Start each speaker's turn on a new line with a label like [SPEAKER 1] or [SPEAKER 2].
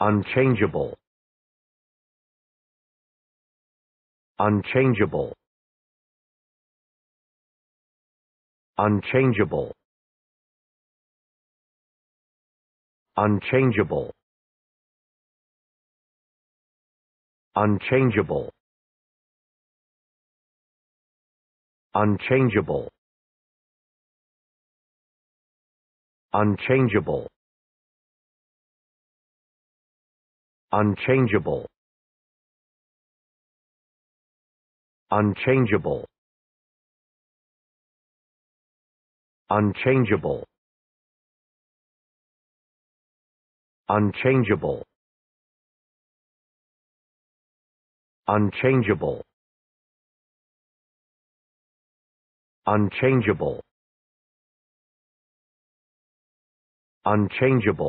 [SPEAKER 1] unchangeable unchangeable unchangeable unchangeable unchangeable unchangeable unchangeable unchangeable unchangeable unchangeable unchangeable unchangeable unchangeable unchangeable